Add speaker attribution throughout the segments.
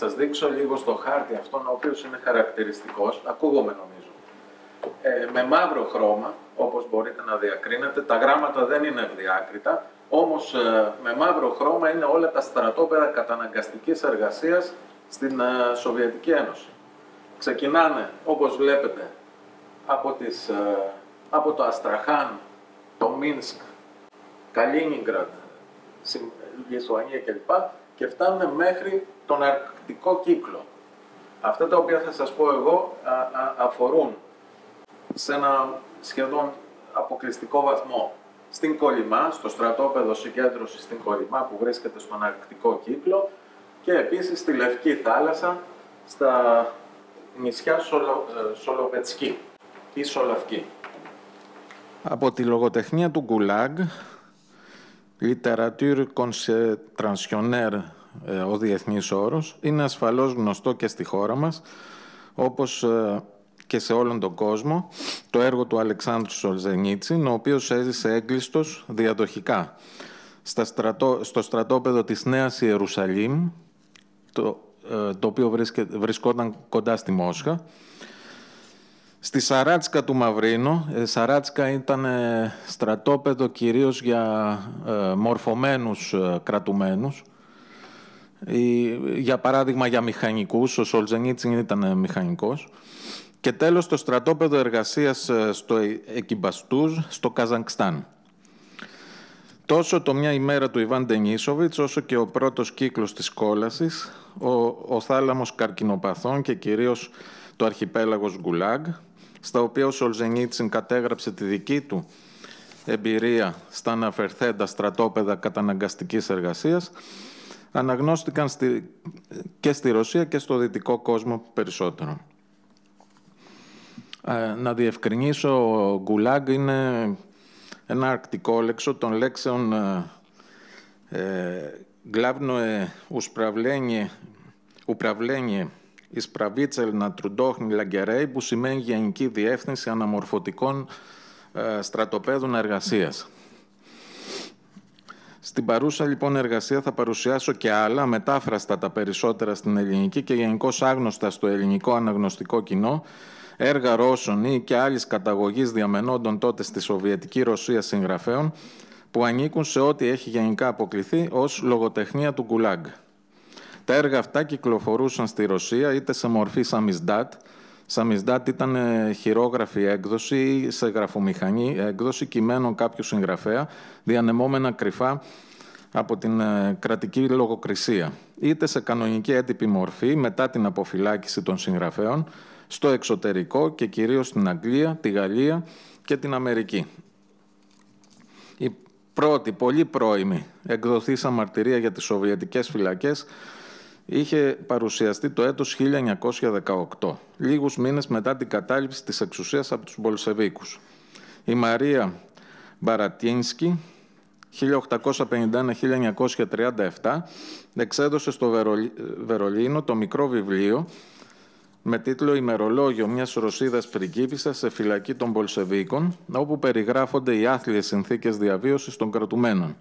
Speaker 1: Να δείξω λίγο στο χάρτη αυτόν ο οποίος είναι χαρακτηριστικός, ακούγομαι νομίζω, ε, με μαύρο χρώμα, όπως μπορείτε να διακρίνετε, τα γράμματα δεν είναι ευδιάκριτα, όμως ε, με μαύρο χρώμα είναι όλα τα στρατόπεδα καταναγκαστικής εργασίας στην ε, Σοβιετική Ένωση. Ξεκινάνε, όπως βλέπετε, από, τις, από το Αστραχάν, το Μίνσκ, Καλίνιγκραντ, Λιθουανία κλπ και φτάνουν μέχρι τον αρκτικό κύκλο. Αυτά τα οποία θα σας πω εγώ αφορούν σε ένα σχεδόν αποκλειστικό βαθμό στην Κολυμά, στο στρατόπεδο συγκέντρωσης στην Κολυμά που βρίσκεται στον αρκτικό κύκλο και επίσης στη Λευκή Θάλασσα, στα νησιά Σολο, ε, Σολοβετσκή ή Σολαυκή. Από τη λογοτεχνία του Γκουλάγκ Literature ε, ο διεθνής όρος, είναι ασφαλώς γνωστό και στη χώρα μας, όπως ε, και σε όλον τον κόσμο, το έργο του Αλεξάνδρου Σολζενίτσιν, ο οποίος έζησε έγκλειστος διαδοχικά στρατό, στο στρατόπεδο της Νέας Ιερουσαλήμ, το, ε, το οποίο βρισκόταν κοντά στη Μόσχα, Στη Σαράτσκα του Μαυρίνου, η ε, Σαράτσκα ήταν στρατόπεδο κυρίως για ε, μορφωμένους ε, κρατουμένους. Για παράδειγμα για μηχανικούς, ο Σολτζενίτσιν ήταν μηχανικός. Και τέλος το στρατόπεδο εργασίας στο Εκυμπαστούζ, στο Καζανκστάν. Τόσο το μια ημέρα του Ιβάν Τενίσοβιτς, όσο και ο πρώτος κύκλος της κόλασης, ο, θάλαμος καρκινοπαθών και κυρίως το αρχιπέλαγος Γκουλάγ, στα οποία ο Σολζενίτσιν κατέγραψε τη δική του εμπειρία στα αναφερθέντα στρατόπεδα καταναγκαστικής εργασίας, αναγνώστηκαν στη, και στη Ρωσία και στο δυτικό κόσμο περισσότερο. Ε, να διευκρινίσω, ο Γκουλάγκ είναι ένα αρκτικό λέξο των λέξεων «Γλάβνοε «γκλάβνοε ουσπραβλένιε», Ισπραβίτσελ Τρουντόχνη Λαγκερέη, που σημαίνει Γενική Διεύθυνση Αναμορφωτικών ε, Στρατοπέδων Εργασίας. Στην παρούσα λοιπόν εργασία θα παρουσιάσω και άλλα, μετάφραστα τα περισσότερα στην ελληνική και γενικώς άγνωστα στο ελληνικό αναγνωστικό κοινό, έργα Ρώσων ή και άλλης καταγωγής διαμενόντων τότε στη Σοβιετική Ρωσία συγγραφέων, που ανήκουν σε ό,τι έχει γενικά αποκληθεί ως λογοτεχνία του Γκουλάγκ. Τα έργα αυτά κυκλοφορούσαν στη Ρωσία είτε σε μορφή σαμισδάτ. Σαμισδάτ ήταν ε, χειρόγραφη έκδοση ή σε γραφομηχανή έκδοση κειμένων κάποιου συγγραφέα, διανεμόμενα κρυφά από την ε, κρατική λογοκρισία, είτε σε κανονική έτυπη μορφή μετά την αποφυλάκηση των συγγραφέων, στο εξωτερικό και κυρίως στην Αγγλία, τη Γαλλία και την Αμερική. Η πρώτη, πολύ πρώιμη, εκδοθήσα μαρτυρία για τις Σοβιετικές φυλακές είχε παρουσιαστεί το έτος 1918, λίγους μήνες μετά την κατάληψη της εξουσίας από τους Μπολσεβίκους. Η Μαρία Μπαρατίνσκι, 1851-1937, εξέδωσε στο Βερολίνο το μικρό βιβλίο με τίτλο «Ημερολόγιο μιας Ρωσίδας πριγκίπισσας σε φυλακή των Πολσεβίκων», όπου περιγράφονται οι άθλιες συνθήκες διαβίωσης των κρατουμένων.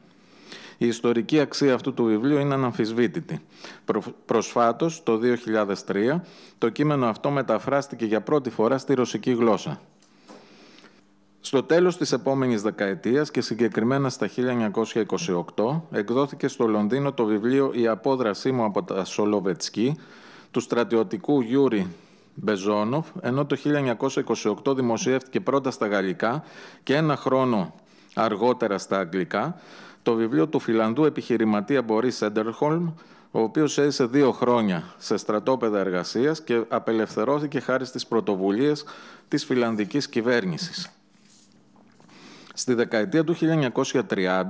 Speaker 1: Η ιστορική αξία αυτού του βιβλίου είναι αναμφισβήτητη. Προ, προσφάτως, το 2003, το κείμενο αυτό μεταφράστηκε για πρώτη φορά στη ρωσική γλώσσα. Στο τέλος της επόμενης δεκαετίας και συγκεκριμένα στα 1928 εκδόθηκε στο Λονδίνο το βιβλίο «Η απόδρασή μου από τα Σολοβετσκή» του στρατιωτικού Γιούρι Μπεζόνοφ, ενώ το 1928 δημοσιεύτηκε πρώτα στα γαλλικά και ένα χρόνο αργότερα στα αγγλικά, το βιβλίο του Φιλανδού επιχειρηματία Μπορί Σέντερχολμ, ο οποίος έζησε δύο χρόνια σε στρατόπεδα εργασίας και απελευθερώθηκε χάρη στις πρωτοβουλίες της φιλανδικής κυβέρνησης. Στη δεκαετία του 1930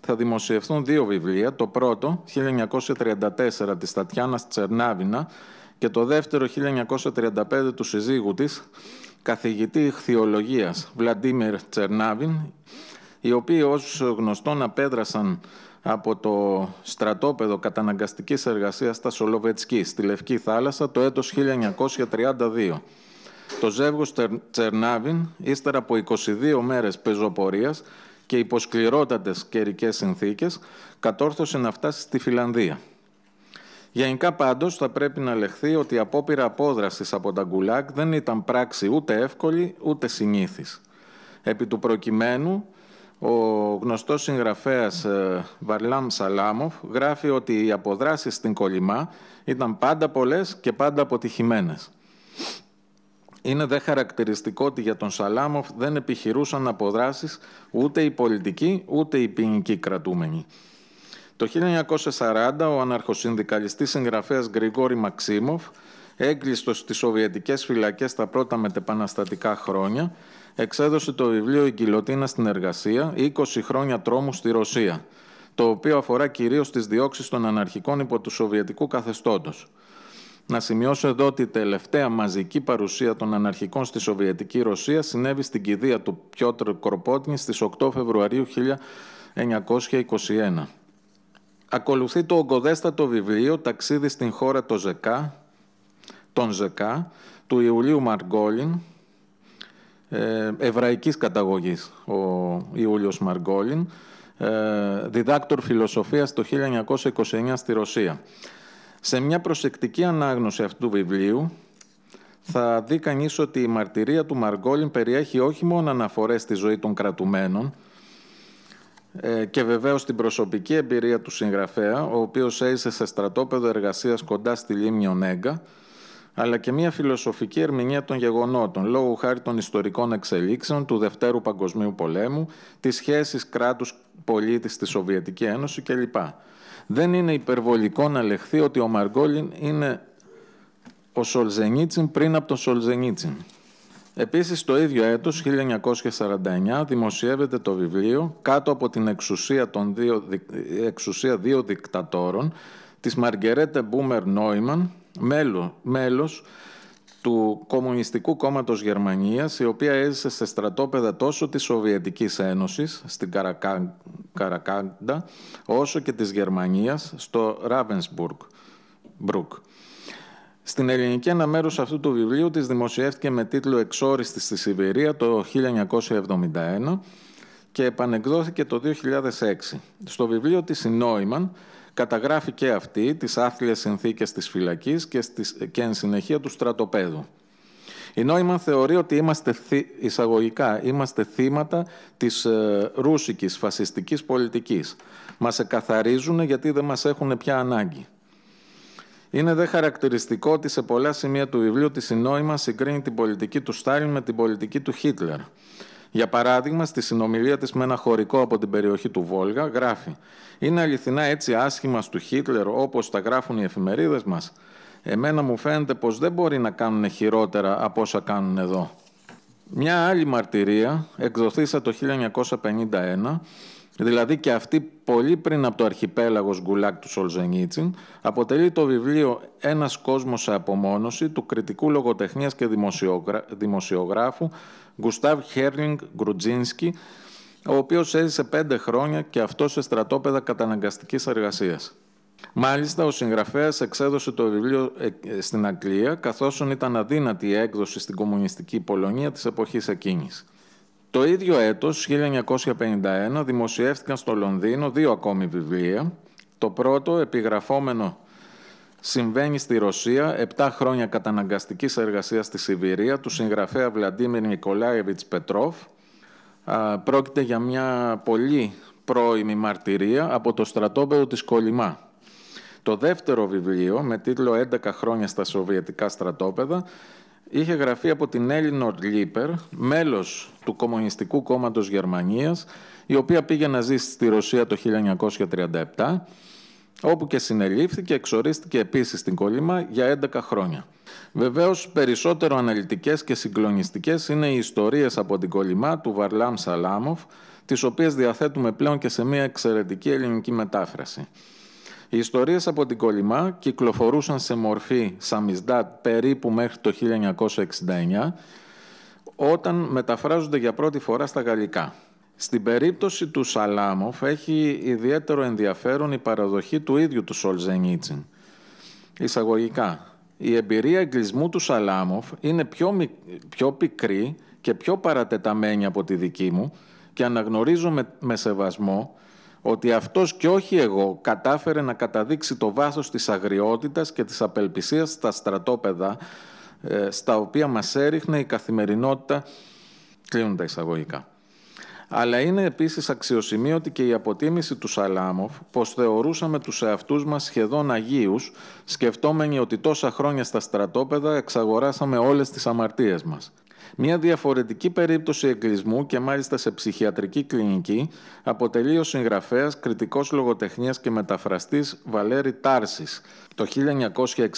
Speaker 1: θα δημοσιευθούν δύο βιβλία, το πρώτο 1934 της Τατιάνας Τσερνάβινα και το δεύτερο 1935 του συζύγου της, καθηγητή χθιολογίας Βλαντίμιρ Τσερνάβιν, οι οποίοι ως γνωστόν απέδρασαν από το στρατόπεδο καταναγκαστικής εργασίας στα Σολοβετσκή, στη Λευκή Θάλασσα, το έτος 1932. Το ζεύγος Τσερνάβιν, ύστερα από 22 μέρες πεζοπορίας και υποσκληρότατες καιρικές συνθήκες, κατόρθωσε να φτάσει στη Φιλανδία. Γενικά πάντως θα πρέπει να λεχθεί ότι η απόπειρα απόδρασης από τα γκουλάκ δεν ήταν πράξη ούτε εύκολη ούτε συνήθις. Επί του προκειμένου, ο γνωστός συγγραφέας ε, Βαρλάμ Σαλάμοφ γράφει ότι οι αποδράσεις στην Κολυμά ήταν πάντα πολλές και πάντα αποτυχημένες. Είναι δε χαρακτηριστικό ότι για τον Σαλάμοφ δεν επιχειρούσαν αποδράσεις ούτε οι πολιτικοί ούτε οι ποινικοί κρατούμενοι. Το 1940 ο αναρχοσυνδικαλιστής συγγραφέας Γκριγόρη Μαξίμοφ έγκλειστος στις Σοβιετικές φυλακές τα πρώτα μετεπαναστατικά χρόνια εξέδωσε το βιβλίο «Η Κιλωτίνα στην εργασία, 20 χρόνια τρόμου στη Ρωσία», το οποίο αφορά κυρίως τις διώξεις των αναρχικών υπό του Σοβιετικού καθεστώτος. Να σημειώσω εδώ ότι η τελευταία μαζική παρουσία των αναρχικών στη Σοβιετική Ρωσία συνέβη στην κηδεία του Πιότρ αναρχικων στη σοβιετικη ρωσια συνεβη στην κηδεια του πιοτρ κροποτνη στις 8 Φεβρουαρίου 1921. Ακολουθεί το ογκοδέστατο βιβλίο «Ταξίδι στην χώρα των Ζεκά», Ζεκά, του Ιουλίου Μαργκόλιν, ε, εβραϊκής καταγωγής ο Ιούλιος Μαργκόλιν, ε, διδάκτορ φιλοσοφίας το 1929 στη Ρωσία. Σε μια προσεκτική ανάγνωση αυτού του βιβλίου, θα δει κανείς ότι η μαρτυρία του Μαργκόλιν περιέχει όχι μόνο αναφορές στη ζωή των κρατουμένων, ε, και βεβαίως την προσωπική εμπειρία του συγγραφέα, ο οποίος έζησε σε στρατόπεδο εργασίας κοντά στη λίμνη Ονέγκα, αλλά και μια φιλοσοφική ερμηνεία των γεγονότων, λόγω χάρη των ιστορικών εξελίξεων του Δευτέρου Παγκοσμίου Πολέμου, της σχέσης κράτου-πολίτη στη Σοβιετική Ένωση κλπ. Δεν είναι υπερβολικό να λεχθεί ότι ο Μαργκόλιν είναι ο Σολζενίτσιν πριν από τον Σολζενίτσιν. Επίσης, το ίδιο έτος, 1949, δημοσιεύεται το βιβλίο «Κάτω από την εξουσία, των δύο, εξουσία δύο δικτατόρων» της Μαργκερέτε Μπούμερ Νόιμαν, μέλο, μέλος του Κομμουνιστικού Κόμματος Γερμανίας, η οποία έζησε σε στρατόπεδα τόσο της Σοβιετικής Ένωσης, στην Καρακάντα, όσο και της Γερμανίας, στο Ράβενσμπουργκ. Στην ελληνική αναμέρωση αυτού του βιβλίου της δημοσιεύτηκε με τίτλο «Εξόριστη στη Σιβηρία» το 1971 και επανεκδόθηκε το 2006. Στο βιβλίο της Νόημαν καταγράφει και αυτή τις άθλιες συνθήκες της φυλακής και, στις, και εν συνεχεία του στρατοπέδου. Η Νόημα θεωρεί ότι είμαστε εισαγωγικά είμαστε θύματα της ε, ρούσικης φασιστικής πολιτικής. Μας εκαθαρίζουν γιατί δεν μας έχουν πια ανάγκη. Είναι δε χαρακτηριστικό ότι σε πολλά σημεία του βιβλίου της Νόημα συγκρίνει την πολιτική του Στάλιν με την πολιτική του Χίτλερ. Για παράδειγμα, στη συνομιλία της με ένα χωρικό από την περιοχή του Βόλγα, γράφει «Είναι αληθινά έτσι άσχημα του Χίτλερ όπως τα γράφουν οι εφημερίδες μας. Εμένα μου φαίνεται πως δεν μπορεί να κάνουν χειρότερα από όσα κάνουν εδώ». Μια άλλη μαρτυρία εκδοθήσα το 1951 Δηλαδή και αυτή πολύ πριν από το αρχιπέλαγος Γκουλάκ του Σολζενίτσιν αποτελεί το βιβλίο «Ένας κόσμος σε απομόνωση» του κριτικού λογοτεχνίας και δημοσιογράφου Γκουστάβ Χέρλινγκ Γκρουτζίνσκι, ο οποίος έζησε πέντε χρόνια και αυτό σε στρατόπεδα καταναγκαστικής εργασίας. Μάλιστα, ο συγγραφέας εξέδωσε το βιβλίο ε, στην Αγγλία, καθώς ήταν αδύνατη η έκδοση στην κομμουνιστική Πολωνία της εποχής εκείνης. Το ίδιο έτος, 1951, δημοσιεύτηκαν στο Λονδίνο δύο ακόμη βιβλία. Το πρώτο, επιγραφόμενο Συμβαίνει στη Ρωσία, 7 χρόνια καταναγκαστικής εργασίας στη Σιβηρία, του συγγραφέα Βλαντίμιρ Νικολάεβιτς Πετρόφ. Πρόκειται για μια πολύ πρώιμη μαρτυρία από το στρατόπεδο της Κολυμά. Το δεύτερο βιβλίο, με τίτλο «11 χρόνια στα Σοβιετικά στρατόπεδα», είχε γραφεί από την Έλληνορ Λίπερ, μέλος του Κομμουνιστικού Κόμματος Γερμανίας, η οποία πήγε να ζήσει στη Ρωσία το 1937, όπου και συνελήφθηκε, εξορίστηκε επίσης στην κόλλημα για 11 χρόνια. Βεβαίως, περισσότερο αναλυτικές και συγκλονιστικές είναι οι ιστορίες από την Κόλυμα του Βαρλάμ Σαλάμοφ, τις οποίες διαθέτουμε πλέον και σε μια εξαιρετική ελληνική μετάφραση. Οι ιστορίες από την Κολυμά κυκλοφορούσαν σε μορφή σαμισδάτ περίπου μέχρι το 1969, όταν μεταφράζονται για πρώτη φορά στα γαλλικά. Στην περίπτωση του Σαλάμοφ έχει ιδιαίτερο ενδιαφέρον η παραδοχή του ίδιου του Σολζενίτσιν. Εισαγωγικά, η εμπειρία εγκλισμού του Σαλάμοφ είναι πιο, πικρή και πιο παρατεταμένη από τη δική μου και αναγνωρίζω με σεβασμό ότι αυτός και όχι εγώ κατάφερε να καταδείξει το βάθος της αγριότητας και της απελπισίας στα στρατόπεδα ε, στα οποία μας έριχνε η καθημερινότητα κλείνουν τα εισαγωγικά. Αλλά είναι επίσης αξιοσημείωτη και η αποτίμηση του Σαλάμοφ πως θεωρούσαμε τους εαυτούς μας σχεδόν αγίους, σκεφτόμενοι ότι τόσα χρόνια στα στρατόπεδα εξαγοράσαμε όλες τις αμαρτίες μας. Μια διαφορετική περίπτωση εγκλισμού και μάλιστα σε ψυχιατρική κλινική αποτελεί ο συγγραφέας, κριτικός λογοτεχνίας και μεταφραστής Βαλέρη Τάρσης. Το 1966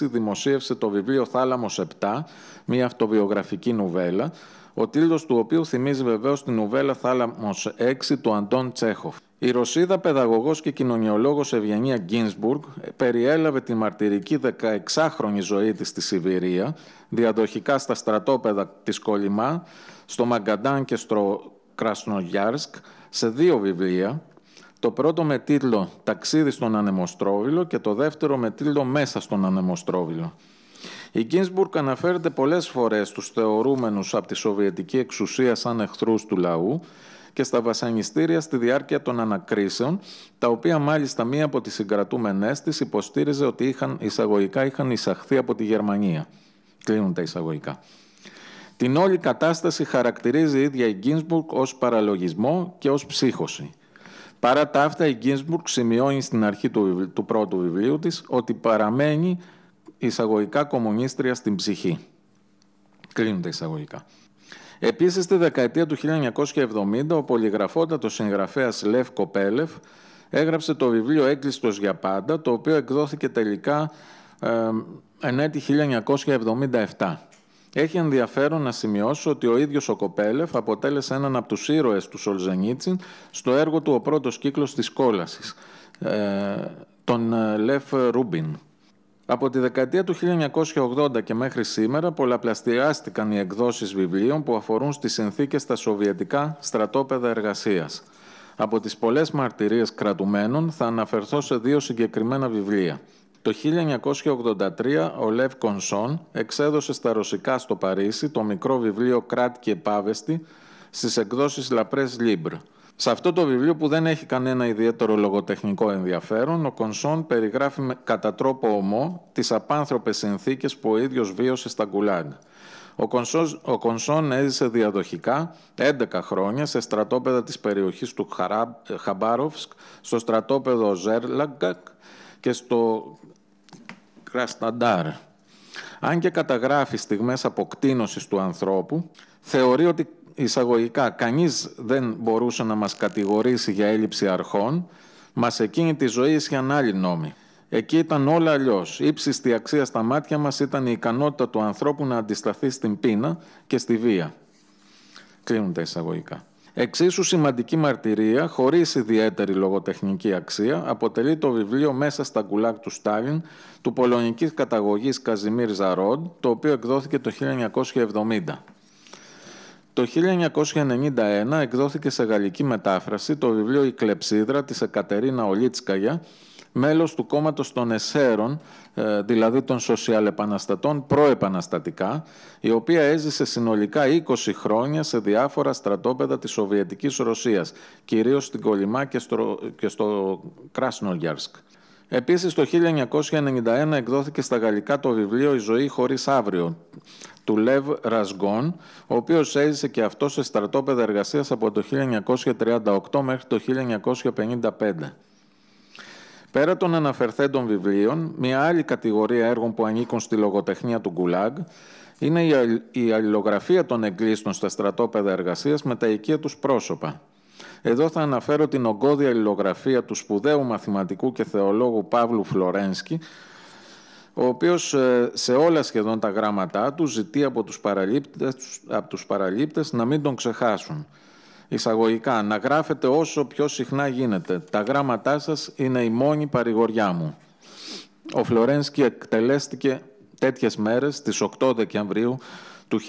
Speaker 1: δημοσίευσε το βιβλίο Θάλαμο 7, μια αυτοβιογραφική νουβέλα, ο τίτλος του οποίου θυμίζει βεβαίως τη νουβέλα «Θάλαμος 6» του Αντών Τσέχοφ. Η Ρωσίδα παιδαγωγός και κοινωνιολόγος Ευγενία Γκίνσμπουργκ περιέλαβε τη μαρτυρική 16χρονη ζωή της στη Σιβηρία, διαδοχικά στα στρατόπεδα της Κολυμά, στο Μαγκαντάν και στο Κρασνογιάρσκ, σε δύο βιβλία, το πρώτο με τίτλο «Ταξίδι στον Ανεμοστρόβιλο» και το δεύτερο με τίτλο «Μέσα στον Ανεμοστρόβιλο». Η Γκίνσμπουργκ αναφέρεται πολλές φορές στους θεωρούμενους από τη Σοβιετική εξουσία σαν εχθρούς του λαού και στα βασανιστήρια στη διάρκεια των ανακρίσεων, τα οποία μάλιστα μία από τις συγκρατούμενές της, υποστήριζε ότι είχαν, εισαγωγικά είχαν εισαχθεί από τη Γερμανία. Κλείνουν τα εισαγωγικά. Την όλη κατάσταση χαρακτηρίζει η ίδια η Γκίνσμπουργκ ως παραλογισμό και ως ψύχωση. Παρά τα αυτά, η Γκίνσμπουργκ σημειώνει στην αρχή του, πρώτου βιβλίου της ότι παραμένει εισαγωγικά κομμουνίστρια στην ψυχή. Κλείνουν τα εισαγωγικά. Επίσης, στη δεκαετία του 1970, ο πολυγραφότατος συγγραφέας Λεύ Κοπέλεφ έγραψε το βιβλίο Έκλειστο για πάντα, το οποίο εκδόθηκε τελικά εν έτη 1977. Έχει ενδιαφέρον να σημειώσω ότι ο ίδιος ο Κοπέλεφ αποτέλεσε έναν από τους ήρωες του Σολζενίτσιν στο έργο του «Ο πρώτος κύκλος της κόλασης», ε, τον ε, Λεφ Ρούμπιν. Από τη δεκαετία του 1980 και μέχρι σήμερα πολλαπλασιάστηκαν οι εκδόσεις βιβλίων που αφορούν στις συνθήκες στα σοβιετικά στρατόπεδα εργασίας. Από τις πολλές μαρτυρίες κρατουμένων θα αναφερθώ σε δύο συγκεκριμένα βιβλία. Το 1983 ο Λεύ Κονσόν εξέδωσε στα ρωσικά στο Παρίσι το μικρό βιβλίο «Κράτη και Πάβεστη» στις εκδόσεις «Λαπρές Λίμπρ». Σε αυτό το βιβλίο που δεν έχει κανένα ιδιαίτερο λογοτεχνικό ενδιαφέρον, ο Κονσόν περιγράφει με, κατά τρόπο ομό τις απάνθρωπες συνθήκες που ο ίδιος βίωσε στα Γκουλάγκ. Ο Κονσόν, ο Κονσόν έζησε διαδοχικά 11 χρόνια σε στρατόπεδα της περιοχής του Χαράμ, ε, Χαμπάροφσκ, στο στρατόπεδο Ζέρλαγκακ και στο Κρασταντάρ. Αν και καταγράφει στιγμές αποκτήνωσης του ανθρώπου, θεωρεί ότι εισαγωγικά κανείς δεν μπορούσε να μας κατηγορήσει για έλλειψη αρχών, μας εκείνη τη ζωή ίσχυαν άλλοι νόμοι. Εκεί ήταν όλα αλλιώς. Υψιστή αξία στα μάτια μας ήταν η ικανότητα του ανθρώπου να αντισταθεί στην πείνα και στη βία. Κλείνουν τα εισαγωγικά. Εξίσου σημαντική μαρτυρία, χωρίς ιδιαίτερη λογοτεχνική αξία, αποτελεί το βιβλίο Μέσα στα κουλάκ του Στάλιν του πολωνικής καταγωγής Καζιμίρ Ζαρόντ, το οποίο εκδόθηκε το 1970. Το 1991 εκδόθηκε σε γαλλική μετάφραση το βιβλίο «Η κλεψίδρα» της Εκατερίνα Ολίτσκαγια, μέλος του κόμματος των Εσέρων, ε, δηλαδή των σοσιαλεπαναστατών προεπαναστατικά, η οποία έζησε συνολικά 20 χρόνια σε διάφορα στρατόπεδα της Σοβιετικής Ρωσίας, κυρίως στην Κολυμά και στο, και στο Κράσνογιαρσκ. Επίσης, το 1991 εκδόθηκε στα γαλλικά το βιβλίο «Η ζωή χωρίς αύριο» του Λεβ Ρασγκόν, ο οποίος έζησε και αυτό σε στρατόπεδα εργασίας από το 1938 μέχρι το 1955. Πέρα των αναφερθέντων βιβλίων, μια άλλη κατηγορία έργων που ανήκουν στη λογοτεχνία του Γκουλάγ είναι η αλληλογραφία των εγκλήστων στα στρατόπεδα εργασίας με τα οικεία τους πρόσωπα. Εδώ θα αναφέρω την ογκώδη αλληλογραφία του σπουδαίου μαθηματικού και θεολόγου Παύλου Φλωρένσκι, ο οποίος ε, σε όλα σχεδόν τα γράμματά του ζητεί από τους παραλήπτες, από τους παραλήπτες να μην τον ξεχάσουν. Εισαγωγικά, να γράφετε όσο πιο συχνά γίνεται. Τα γράμματά σας είναι η μόνη παρηγοριά μου. Ο Φλωρένσκι εκτελέστηκε τέτοιες μέρες, στις 8 Δεκεμβρίου του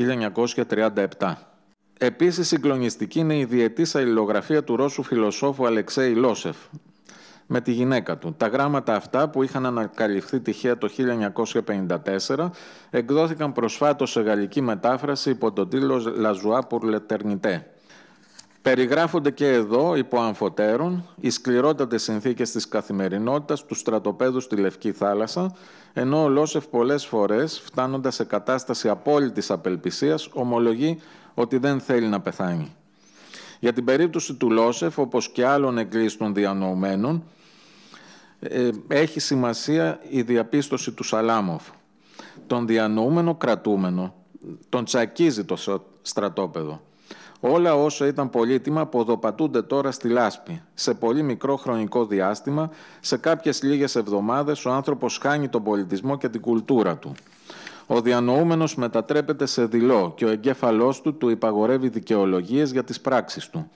Speaker 1: 1937. Επίσης, συγκλονιστική είναι η διετής αλληλογραφία του Ρώσου φιλοσόφου Αλεξέη Λόσεφ, με τη γυναίκα του. Τα γράμματα αυτά που είχαν ανακαλυφθεί τυχαία το 1954 εκδόθηκαν προσφάτως σε γαλλική μετάφραση υπό τον τίτλο «La Πουρλετερνιτέ». Περιγράφονται και εδώ, υπό αμφωτέρων, οι σκληρότατες συνθήκες της καθημερινότητας του στρατοπέδου στη Λευκή Θάλασσα, ενώ ο Λόσεφ πολλές φορές, φτάνοντας σε κατάσταση απόλυτης απελπισίας, ομολογεί ότι δεν θέλει να πεθάνει. Για την περίπτωση του Λόσεφ, όπως και άλλων εγκλήστων διανοούμενων, ε, έχει σημασία η διαπίστωση του Σαλάμοφ. Τον διανοούμενο κρατούμενο, τον τσακίζει το στρατόπεδο. Όλα όσα ήταν πολύτιμα ποδοπατούνται τώρα στη λάσπη. Σε πολύ μικρό χρονικό διάστημα, σε κάποιες λίγες εβδομάδες, ο άνθρωπος χάνει τον πολιτισμό και την κουλτούρα του. Ο διανοούμενος μετατρέπεται σε δειλό και ο εγκέφαλός του του υπαγορεύει δικαιολογίες για τις πράξεις του.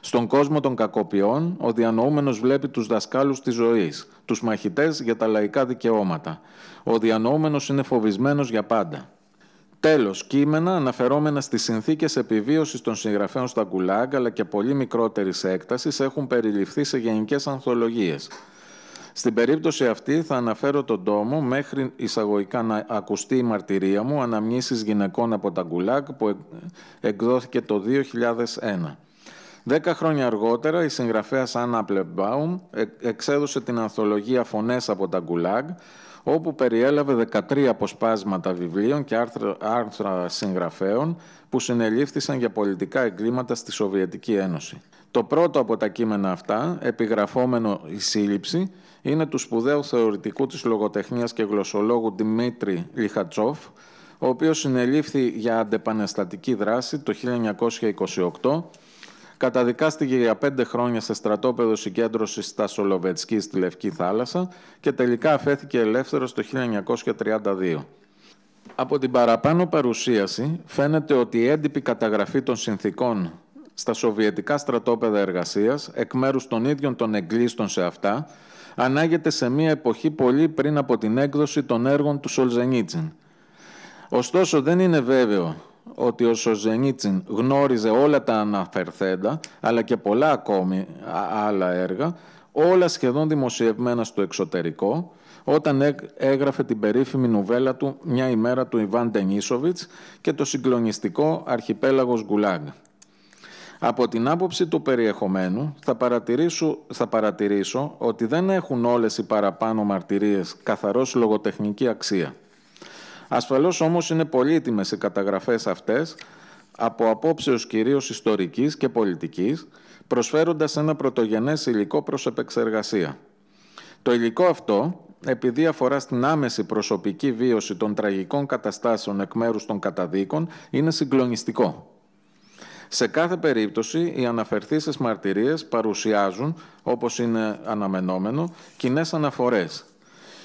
Speaker 1: Στον κόσμο των κακοποιών, ο διανοούμενος βλέπει τους δασκάλους της ζωής, τους μαχητές για τα λαϊκά δικαιώματα. Ο διανοούμενος είναι φοβισμένος για πάντα. Τέλος, κείμενα αναφερόμενα στις συνθήκες επιβίωσης των συγγραφέων στα Γκουλάγκ, αλλά και πολύ μικρότερης έκτασης, έχουν περιληφθεί σε γενικές ανθολογίες. Στην περίπτωση αυτή θα αναφέρω τον τόμο μέχρι εισαγωγικά να ακουστεί η μαρτυρία μου «Αναμνήσεις γυναικών από τα Γκουλάκ» που εκδόθηκε το 2001. Δέκα χρόνια αργότερα η συγγραφέας Άννα Πλεμπάουμ ε, εξέδωσε την ανθολογία «Φωνές από τα Γκουλάκ» όπου περιέλαβε 13 αποσπάσματα βιβλίων και άρθρα, συγγραφέων που συνελήφθησαν για πολιτικά εγκλήματα στη Σοβιετική Ένωση. Το πρώτο από τα κείμενα αυτά, επιγραφόμενο «Η σύλληψη», είναι του σπουδαίου θεωρητικού της λογοτεχνίας και γλωσσολόγου Δημήτρη Λιχατσόφ, ο οποίος συνελήφθη για αντεπανεστατική δράση το 1928 καταδικάστηκε για πέντε χρόνια σε στρατόπεδο συγκέντρωσης στα Σολοβετσκή στη Λευκή Θάλασσα και τελικά αφέθηκε ελεύθερος το 1932. Από την παραπάνω παρουσίαση φαίνεται ότι η έντυπη καταγραφή των συνθήκων στα σοβιετικά στρατόπεδα εργασίας εκ μέρους των ίδιων των εγκλήστων σε αυτά ανάγεται σε μια εποχή πολύ πριν από την έκδοση των έργων του Σολζενίτσιν. Ωστόσο, δεν είναι βέβαιο ότι ο Σοζενίτσιν γνώριζε όλα τα αναφερθέντα, αλλά και πολλά ακόμη άλλα έργα, όλα σχεδόν δημοσιευμένα στο εξωτερικό, όταν ε, έγραφε την περίφημη νουβέλα του «Μια ημέρα του Ιβάν Τενίσοβιτς» και το συγκλονιστικό «Αρχιπέλαγος Γκουλάγ». Από την άποψη του περιεχομένου, θα παρατηρήσω, θα παρατηρήσω ότι δεν έχουν όλες οι παραπάνω μαρτυρίες καθαρός λογοτεχνική αξία – Ασφαλώς όμως είναι πολύτιμες οι καταγραφές αυτές από απόψεως κυρίως ιστορικής και πολιτικής, προσφέροντας ένα πρωτογενές υλικό προς επεξεργασία. Το υλικό αυτό, επειδή αφορά στην άμεση προσωπική βίωση των τραγικών καταστάσεων εκ μέρους των καταδίκων, είναι συγκλονιστικό. Σε κάθε περίπτωση, οι αναφερθήσεις μαρτυρίες παρουσιάζουν, όπως είναι αναμενόμενο, κοινές αναφορές,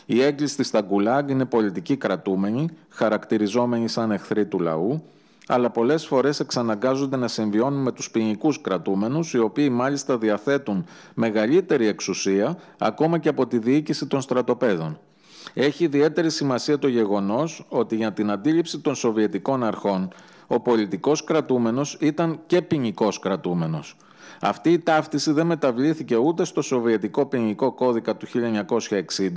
Speaker 1: η έγκληση στα γκουλάγ είναι πολιτικοί κρατούμενοι, χαρακτηριζόμενοι σαν εχθροί του λαού, αλλά πολλές φορές εξαναγκάζονται να συμβιώνουν με τους ποινικούς κρατούμενους, οι οποίοι μάλιστα διαθέτουν μεγαλύτερη εξουσία ακόμα και από τη διοίκηση των στρατοπέδων. Έχει ιδιαίτερη σημασία το γεγονός ότι για την αντίληψη των Σοβιετικών αρχών ο πολιτικός κρατούμενος ήταν και ποινικός κρατούμενος. Αυτή η ταύτιση δεν μεταβλήθηκε ούτε στο Σοβιετικό Ποινικό Κώδικα του 1960,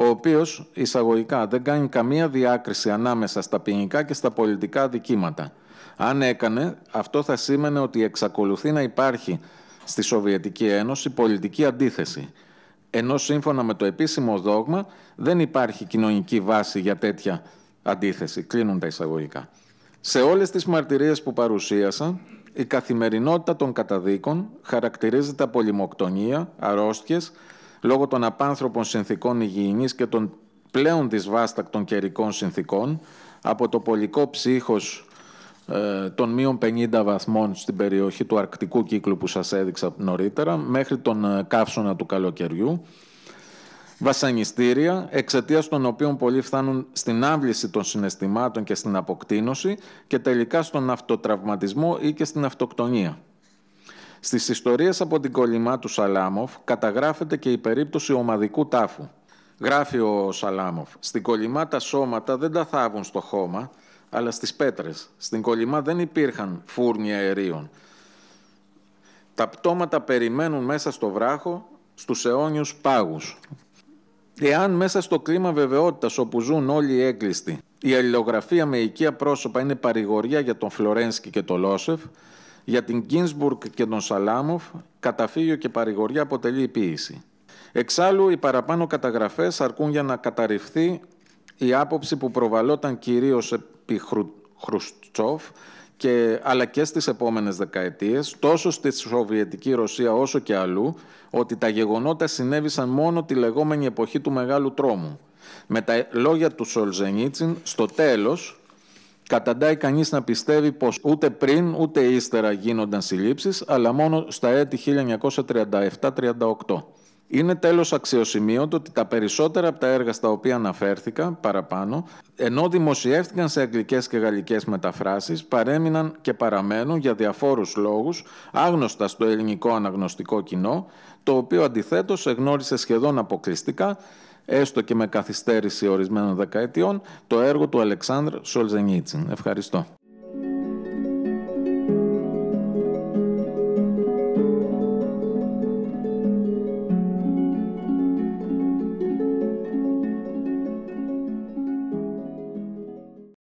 Speaker 1: ο οποίος, εισαγωγικά δεν κάνει καμία διάκριση ανάμεσα στα ποινικά και στα πολιτικά δικήματα. Αν έκανε, αυτό θα σήμαινε ότι εξακολουθεί να υπάρχει στη Σοβιετική Ένωση πολιτική αντίθεση. Ενώ σύμφωνα με το επίσημο δόγμα δεν υπάρχει κοινωνική βάση για τέτοια αντίθεση. Κλείνουν τα εισαγωγικά. Σε όλες τις μαρτυρίες που παρουσίασα, η καθημερινότητα των καταδίκων χαρακτηρίζεται από λιμοκτονία, αρρώστιες, λόγω των απάνθρωπων συνθήκων υγιεινής και των πλέον δυσβάστακτων καιρικών συνθήκων από το πολικό ψύχος ε, των μείων 50 βαθμών στην περιοχή του αρκτικού κύκλου που σας έδειξα νωρίτερα μέχρι τον ε, καύσωνα του καλοκαιριού βασανιστήρια, εξαιτίας των οποίων πολλοί φτάνουν στην άβληση των συναισθημάτων και στην αποκτήνωση και τελικά στον αυτοτραυματισμό ή και στην αυτοκτονία. Στις ιστορίες από την κολλημά του Σαλάμοφ καταγράφεται και η περίπτωση ομαδικού τάφου. Γράφει ο Σαλάμοφ, στην κολλημά τα σώματα δεν τα θάβουν στο χώμα, αλλά στις πέτρες. Στην κολλημά δεν υπήρχαν φούρνια αερίων. Τα πτώματα περιμένουν μέσα στο βράχο, στους αιώνιους πάγους. Εάν μέσα στο κλίμα βεβαιότητας όπου ζουν όλοι οι έγκλειστοι, η αλληλογραφία με οικία πρόσωπα είναι παρηγοριά για τον Φλωρένσκι και τον Λόσεφ, για την Γκίνσμπουργκ και τον Σαλάμοφ, καταφύγιο και παρηγοριά αποτελεί ποιήση. Εξάλλου, οι παραπάνω καταγραφές αρκούν για να καταρριφθεί η άποψη που προβαλόταν κυρίως επί Χρουστσόφ και, αλλά και στις επόμενες δεκαετίες, τόσο στη Σοβιετική Ρωσία όσο και αλλού, ότι τα γεγονότα συνέβησαν μόνο τη λεγόμενη εποχή του Μεγάλου Τρόμου. Με τα λόγια του Σολζενίτσιν, στο τέλος, Καταντάει κανείς να πιστεύει πως ούτε πριν ούτε ύστερα γίνονταν συλλήψεις, αλλά μόνο στα έτη 1937-38. Είναι τέλος αξιοσημείωτο ότι τα περισσότερα από τα έργα στα οποία αναφέρθηκα παραπάνω, ενώ δημοσιεύτηκαν σε αγγλικές και γαλλικές μεταφράσεις, παρέμειναν και παραμένουν για διαφόρους λόγους άγνωστα στο ελληνικό αναγνωστικό κοινό, το οποίο αντιθέτως εγνώρισε σχεδόν αποκλειστικά έστω και με καθυστέρηση ορισμένων δεκαετιών, το έργο του Αλεξάνδρ Σολζενίτσιν. Ευχαριστώ.